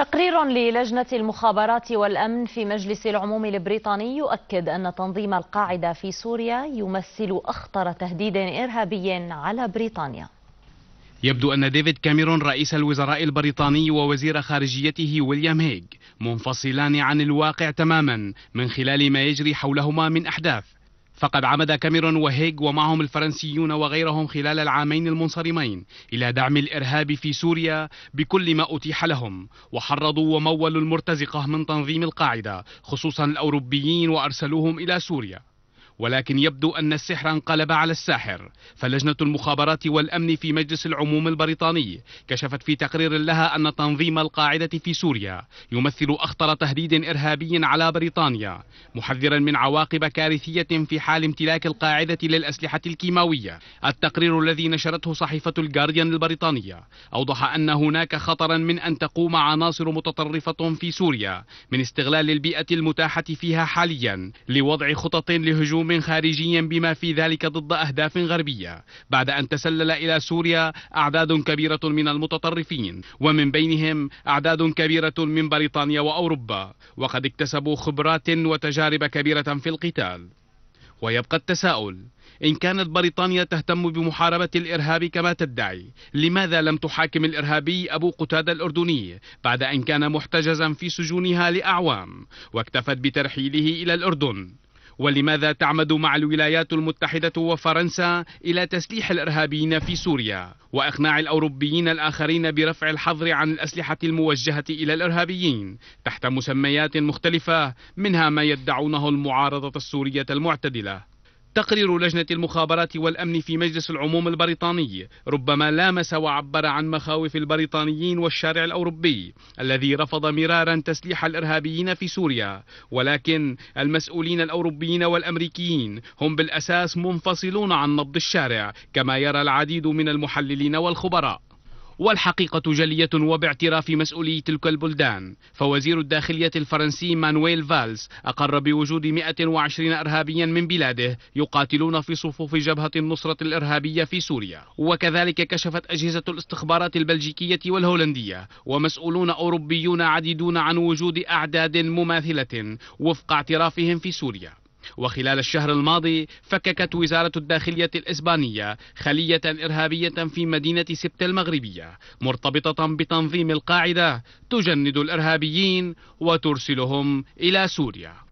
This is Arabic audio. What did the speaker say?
تقرير للجنة المخابرات والأمن في مجلس العموم البريطاني يؤكد أن تنظيم القاعدة في سوريا يمثل أخطر تهديد إرهابي على بريطانيا يبدو أن ديفيد كاميرون رئيس الوزراء البريطاني ووزير خارجيته ويليام هيج منفصلان عن الواقع تماما من خلال ما يجري حولهما من أحداث فقد عمد كاميرون وهيغ ومعهم الفرنسيون وغيرهم خلال العامين المنصرمين إلى دعم الإرهاب في سوريا بكل ما أتيح لهم وحرضوا ومولوا المرتزقة من تنظيم القاعدة خصوصا الأوروبيين وأرسلوهم إلى سوريا ولكن يبدو أن السحر انقلب على الساحر فلجنة المخابرات والأمن في مجلس العموم البريطاني كشفت في تقرير لها أن تنظيم القاعدة في سوريا يمثل أخطر تهديد إرهابي على بريطانيا محذرا من عواقب كارثية في حال امتلاك القاعدة للأسلحة الكيماوية التقرير الذي نشرته صحيفة الجارديان البريطانية أوضح أن هناك خطرا من أن تقوم عناصر متطرفة في سوريا من استغلال البيئة المتاحة فيها حاليا لوضع خطط لهجوم هجوم خارجي بما في ذلك ضد أهداف غربية بعد أن تسلل إلى سوريا أعداد كبيرة من المتطرفين ومن بينهم أعداد كبيرة من بريطانيا وأوروبا وقد اكتسبوا خبرات وتجارب كبيرة في القتال ويبقى التساؤل إن كانت بريطانيا تهتم بمحاربة الإرهاب كما تدعي لماذا لم تحاكم الإرهابي أبو قتادة الأردني بعد أن كان محتجزا في سجونها لأعوام واكتفت بترحيله إلى الأردن ولماذا تعمد مع الولايات المتحدة وفرنسا إلى تسليح الإرهابيين في سوريا وإقناع الأوروبيين الآخرين برفع الحظر عن الأسلحة الموجهة إلى الإرهابيين تحت مسميات مختلفة منها ما يدعونه المعارضة السورية المعتدلة تقرير لجنة المخابرات والأمن في مجلس العموم البريطاني ربما لامس وعبر عن مخاوف البريطانيين والشارع الأوروبي الذي رفض مرارا تسليح الإرهابيين في سوريا ولكن المسؤولين الأوروبيين والأمريكيين هم بالأساس منفصلون عن نبض الشارع كما يرى العديد من المحللين والخبراء والحقيقة جلية وباعتراف مسؤولي تلك البلدان فوزير الداخلية الفرنسي مانويل فالز أقر بوجود 120 إرهابيا من بلاده يقاتلون في صفوف جبهة النصرة الإرهابية في سوريا وكذلك كشفت أجهزة الاستخبارات البلجيكية والهولندية ومسؤولون أوروبيون عديدون عن وجود أعداد مماثلة وفق اعترافهم في سوريا وخلال الشهر الماضي فككت وزارة الداخلية الإسبانية خلية إرهابية في مدينة سبت المغربية مرتبطة بتنظيم القاعدة تجند الإرهابيين وترسلهم إلى سوريا